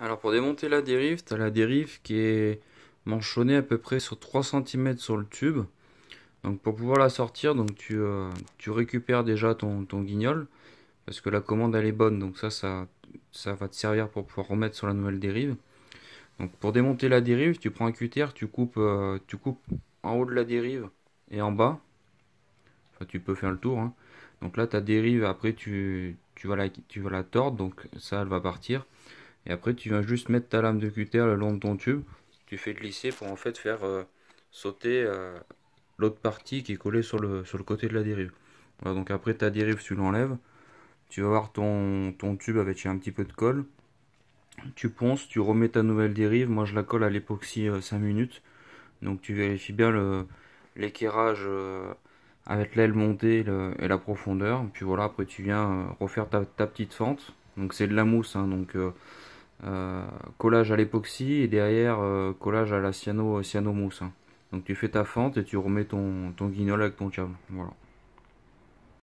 Alors pour démonter la dérive, tu as la dérive qui est manchonnée à peu près sur 3 cm sur le tube. Donc pour pouvoir la sortir, donc tu, euh, tu récupères déjà ton, ton, guignol, parce que la commande elle est bonne, donc ça, ça, va te servir pour pouvoir remettre sur la nouvelle dérive. Donc pour démonter la dérive, tu prends un cutter, tu coupes, euh, tu coupes en haut de la dérive et en bas. Enfin, tu peux faire le tour. Hein. Donc là, ta dérive, après, tu, tu, vas la, tu vas la tordre, donc ça, elle va partir. Et après, tu viens juste mettre ta lame de cutter le long de ton tube. Tu fais glisser pour en fait faire euh, sauter euh, l'autre partie qui est collée sur le, sur le côté de la dérive. donc après ta dérive, tu l'enlèves. Tu vas voir ton, ton tube avec un petit peu de colle. Tu ponces, tu remets ta nouvelle dérive. Moi, je la colle à l'époxy 5 euh, minutes. Donc tu vérifies bien l'équerrage avec l'aile montée et la profondeur. Puis voilà, après tu viens refaire ta, petite fente. Donc c'est de la mousse, hein, donc euh, collage à l'époxy et derrière euh, collage à la cyano, mousse. Hein. Donc tu fais ta fente et tu remets ton, ton guignol avec ton câble. Voilà.